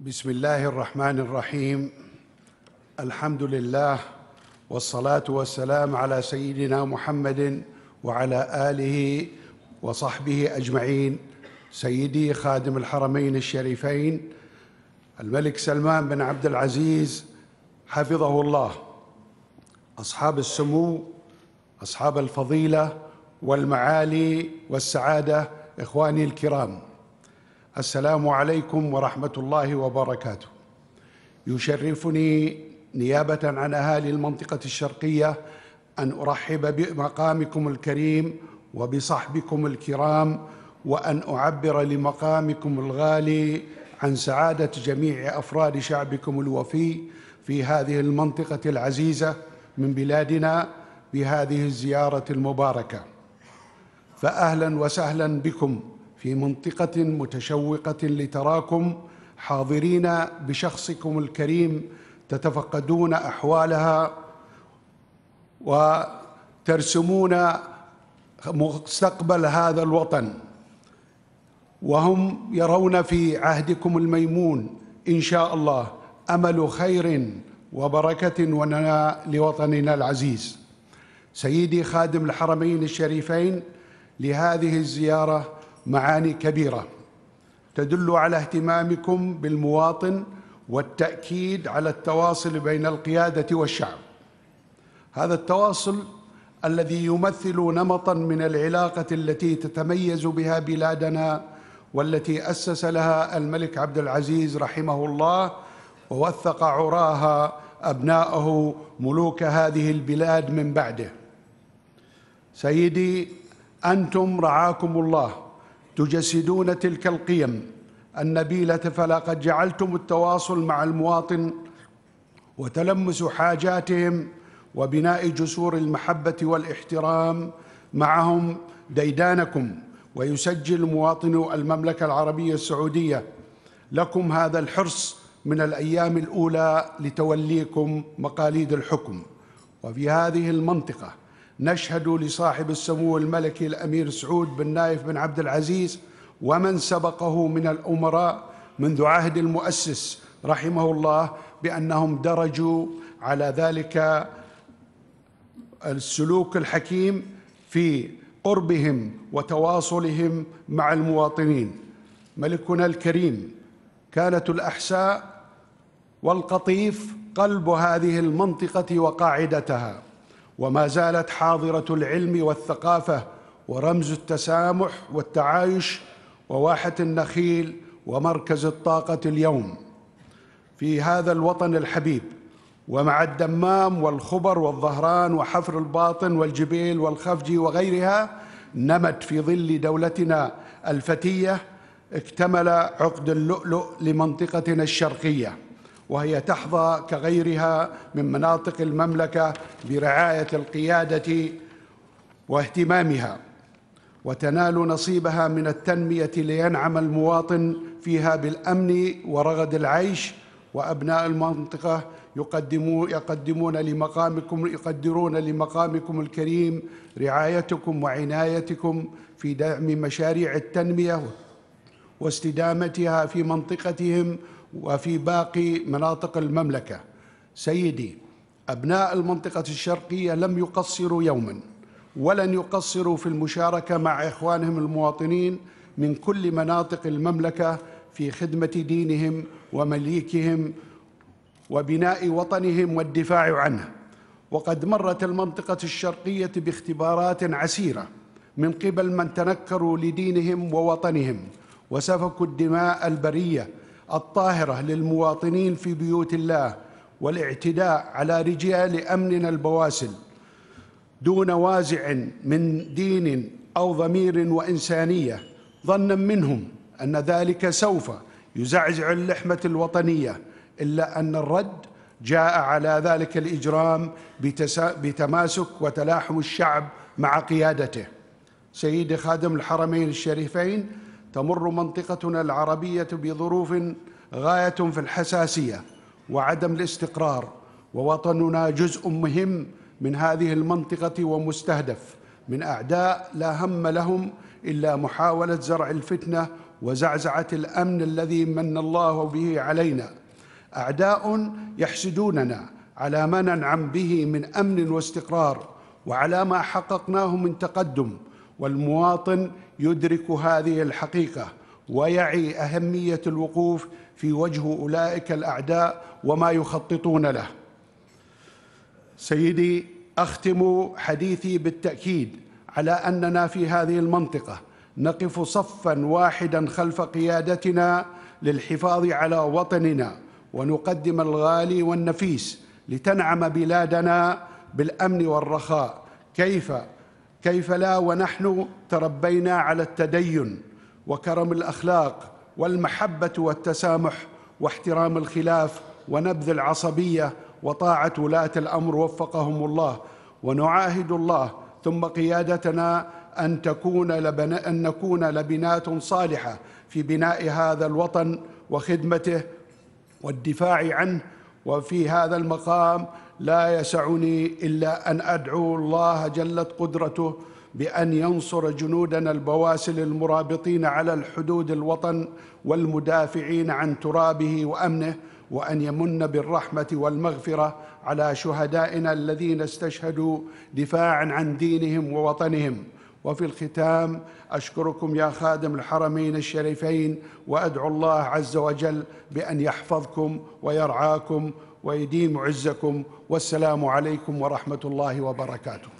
بسم الله الرحمن الرحيم الحمد لله والصلاه والسلام على سيدنا محمد وعلى اله وصحبه اجمعين سيدي خادم الحرمين الشريفين الملك سلمان بن عبد العزيز حفظه الله اصحاب السمو اصحاب الفضيله والمعالي والسعاده اخواني الكرام السلام عليكم ورحمة الله وبركاته يشرفني نيابة عن أهالي المنطقة الشرقية أن أرحب بمقامكم الكريم وبصحبكم الكرام وأن أعبر لمقامكم الغالي عن سعادة جميع أفراد شعبكم الوفي في هذه المنطقة العزيزة من بلادنا بهذه الزيارة المباركة فأهلا وسهلا بكم في منطقة متشوقة لتراكم حاضرين بشخصكم الكريم تتفقدون أحوالها وترسمون مستقبل هذا الوطن وهم يرون في عهدكم الميمون إن شاء الله أمل خير وبركة ونناء لوطننا العزيز سيدي خادم الحرمين الشريفين لهذه الزيارة معاني كبيره تدل على اهتمامكم بالمواطن والتاكيد على التواصل بين القياده والشعب هذا التواصل الذي يمثل نمطا من العلاقه التي تتميز بها بلادنا والتي اسس لها الملك عبد العزيز رحمه الله ووثق عراها ابناءه ملوك هذه البلاد من بعده سيدي انتم رعاكم الله تجسدون تلك القيم النبيلة فلقد جعلتم التواصل مع المواطن وتلمس حاجاتهم وبناء جسور المحبة والاحترام معهم ديدانكم ويسجل مواطنو المملكة العربية السعودية لكم هذا الحرص من الأيام الأولى لتوليكم مقاليد الحكم وفي هذه المنطقة نشهد لصاحب السمو الملكي الأمير سعود بن نايف بن عبد العزيز ومن سبقه من الأمراء منذ عهد المؤسس رحمه الله بأنهم درجوا على ذلك السلوك الحكيم في قربهم وتواصلهم مع المواطنين ملكنا الكريم كانت الأحساء والقطيف قلب هذه المنطقة وقاعدتها وما زالت حاضرة العلم والثقافة ورمز التسامح والتعايش وواحة النخيل ومركز الطاقة اليوم في هذا الوطن الحبيب ومع الدمام والخبر والظهران وحفر الباطن والجبيل والخفجي وغيرها نمت في ظل دولتنا الفتية اكتمل عقد اللؤلؤ لمنطقتنا الشرقيه وهي تحظى كغيرها من مناطق المملكة برعاية القيادة واهتمامها وتنال نصيبها من التنمية لينعم المواطن فيها بالأمن ورغد العيش وأبناء المنطقة يقدمون يقدمون لمقامكم يقدرون لمقامكم الكريم رعايتكم وعنايتكم في دعم مشاريع التنمية واستدامتها في منطقتهم وفي باقي مناطق المملكة سيدي أبناء المنطقة الشرقية لم يقصروا يوما ولن يقصروا في المشاركة مع إخوانهم المواطنين من كل مناطق المملكة في خدمة دينهم ومليكهم وبناء وطنهم والدفاع عنه وقد مرت المنطقة الشرقية باختبارات عسيرة من قبل من تنكروا لدينهم ووطنهم وسفكوا الدماء البريه الطاهرة للمواطنين في بيوت الله والاعتداء على رجال أمننا البواسل دون وازع من دين أو ضمير وإنسانية ظنا منهم أن ذلك سوف يزعزع اللحمة الوطنية إلا أن الرد جاء على ذلك الإجرام بتماسك وتلاحم الشعب مع قيادته سيدي خادم الحرمين الشريفين تمر منطقتنا العربيه بظروف غايه في الحساسيه وعدم الاستقرار ووطننا جزء مهم من هذه المنطقه ومستهدف من اعداء لا هم لهم الا محاوله زرع الفتنه وزعزعه الامن الذي من الله به علينا اعداء يحسدوننا على ما ننعم به من امن واستقرار وعلى ما حققناه من تقدم والمواطن يدرك هذه الحقيقة ويعي أهمية الوقوف في وجه أولئك الأعداء وما يخططون له سيدي أختم حديثي بالتأكيد على أننا في هذه المنطقة نقف صفاً واحداً خلف قيادتنا للحفاظ على وطننا ونقدم الغالي والنفيس لتنعم بلادنا بالأمن والرخاء كيف كيف لا ونحن تربينا على التدين وكرم الاخلاق والمحبه والتسامح واحترام الخلاف ونبذ العصبيه وطاعه ولاه الامر وفقهم الله ونعاهد الله ثم قيادتنا ان تكون لبن ان نكون لبنات صالحه في بناء هذا الوطن وخدمته والدفاع عنه وفي هذا المقام لا يسعني الا ان ادعو الله جلت قدرته بان ينصر جنودنا البواسل المرابطين على الحدود الوطن والمدافعين عن ترابه وامنه وان يمن بالرحمه والمغفره على شهدائنا الذين استشهدوا دفاعا عن دينهم ووطنهم وفي الختام أشكركم يا خادم الحرمين الشريفين وأدعو الله عز وجل بأن يحفظكم ويرعاكم ويديم عزكم والسلام عليكم ورحمة الله وبركاته